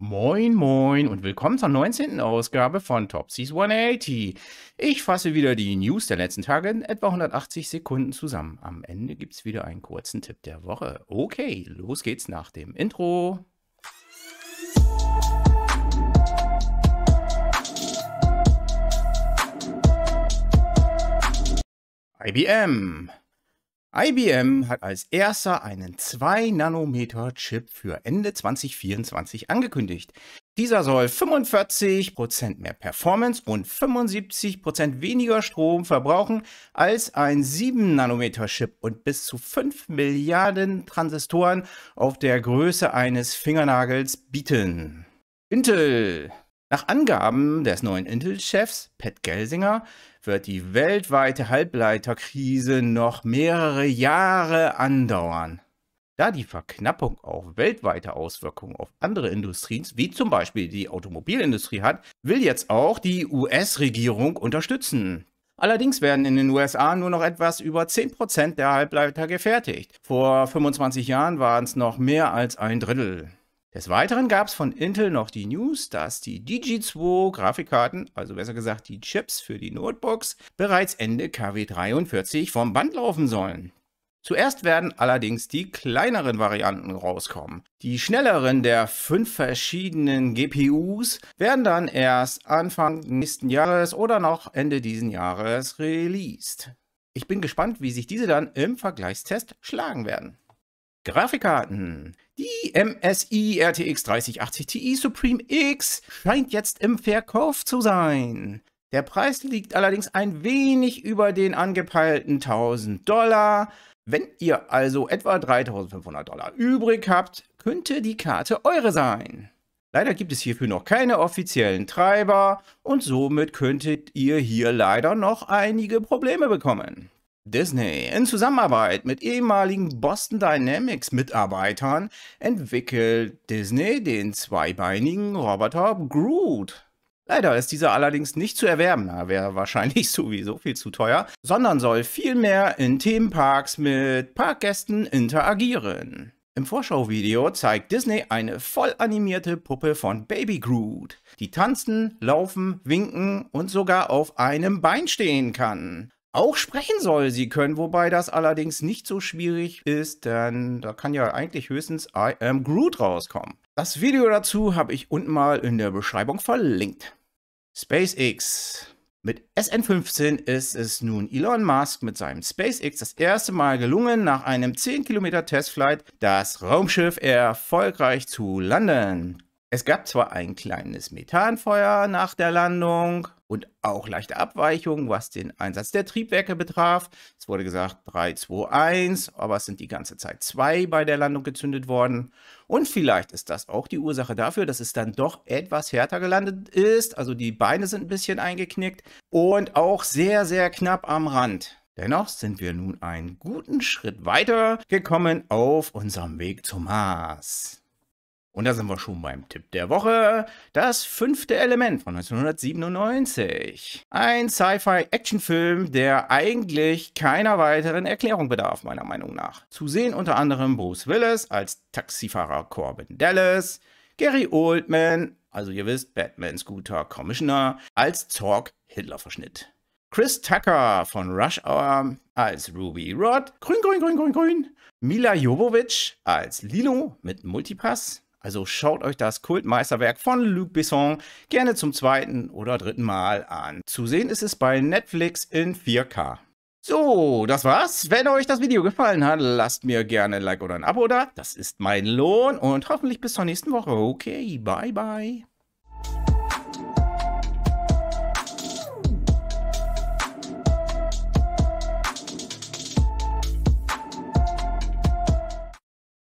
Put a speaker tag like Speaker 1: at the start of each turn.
Speaker 1: Moin, moin und willkommen zur 19. Ausgabe von Topsies 180. Ich fasse wieder die News der letzten Tage in etwa 180 Sekunden zusammen. Am Ende gibt es wieder einen kurzen Tipp der Woche. Okay, los geht's nach dem Intro. IBM IBM hat als erster einen 2-Nanometer-Chip für Ende 2024 angekündigt. Dieser soll 45% mehr Performance und 75% weniger Strom verbrauchen als ein 7-Nanometer-Chip und bis zu 5 Milliarden Transistoren auf der Größe eines Fingernagels bieten. Intel nach Angaben des neuen Intel-Chefs Pat Gelsinger wird die weltweite Halbleiterkrise noch mehrere Jahre andauern. Da die Verknappung auch weltweite Auswirkungen auf andere Industrien, wie zum Beispiel die Automobilindustrie hat, will jetzt auch die US-Regierung unterstützen. Allerdings werden in den USA nur noch etwas über 10% der Halbleiter gefertigt. Vor 25 Jahren waren es noch mehr als ein Drittel. Des Weiteren gab es von Intel noch die News, dass die DG2-Grafikkarten, also besser gesagt die Chips für die Notebooks, bereits Ende KW43 vom Band laufen sollen. Zuerst werden allerdings die kleineren Varianten rauskommen. Die schnelleren der fünf verschiedenen GPUs werden dann erst Anfang nächsten Jahres oder noch Ende diesen Jahres released. Ich bin gespannt, wie sich diese dann im Vergleichstest schlagen werden. Grafikkarten. Die MSI RTX 3080 Ti Supreme X scheint jetzt im Verkauf zu sein. Der Preis liegt allerdings ein wenig über den angepeilten 1000 Dollar. Wenn ihr also etwa 3500 Dollar übrig habt, könnte die Karte eure sein. Leider gibt es hierfür noch keine offiziellen Treiber und somit könntet ihr hier leider noch einige Probleme bekommen. Disney in Zusammenarbeit mit ehemaligen Boston Dynamics Mitarbeitern entwickelt Disney den zweibeinigen Roboter Groot. Leider ist dieser allerdings nicht zu erwerben, da wäre wahrscheinlich sowieso viel zu teuer, sondern soll vielmehr in Themenparks mit Parkgästen interagieren. Im Vorschauvideo zeigt Disney eine voll animierte Puppe von Baby Groot, die tanzen, laufen, winken und sogar auf einem Bein stehen kann auch sprechen soll sie können, wobei das allerdings nicht so schwierig ist, denn da kann ja eigentlich höchstens I am Groot rauskommen. Das Video dazu habe ich unten mal in der Beschreibung verlinkt. SpaceX. Mit SN15 ist es nun Elon Musk mit seinem SpaceX das erste Mal gelungen, nach einem 10 Kilometer Testflight das Raumschiff erfolgreich zu landen. Es gab zwar ein kleines Methanfeuer nach der Landung und auch leichte Abweichungen, was den Einsatz der Triebwerke betraf. Es wurde gesagt 3, 2, 1, aber es sind die ganze Zeit zwei bei der Landung gezündet worden. Und vielleicht ist das auch die Ursache dafür, dass es dann doch etwas härter gelandet ist. Also die Beine sind ein bisschen eingeknickt und auch sehr, sehr knapp am Rand. Dennoch sind wir nun einen guten Schritt weiter gekommen auf unserem Weg zum Mars. Und da sind wir schon beim Tipp der Woche. Das fünfte Element von 1997. Ein Sci-Fi-Actionfilm, der eigentlich keiner weiteren Erklärung bedarf, meiner Meinung nach. Zu sehen unter anderem Bruce Willis als Taxifahrer Corbin Dallas, Gary Oldman, also ihr wisst, Batmans guter Commissioner, als Zorg Hitler-Verschnitt. Chris Tucker von Rush Hour als Ruby Rod, grün, grün, grün, grün, grün. Mila Jovovich als Lilo mit Multipass. Also schaut euch das Kultmeisterwerk von Luc Besson gerne zum zweiten oder dritten Mal an. Zu sehen ist es bei Netflix in 4K. So, das war's. Wenn euch das Video gefallen hat, lasst mir gerne ein Like oder ein Abo da. Das ist mein Lohn und hoffentlich bis zur nächsten Woche. Okay, bye bye.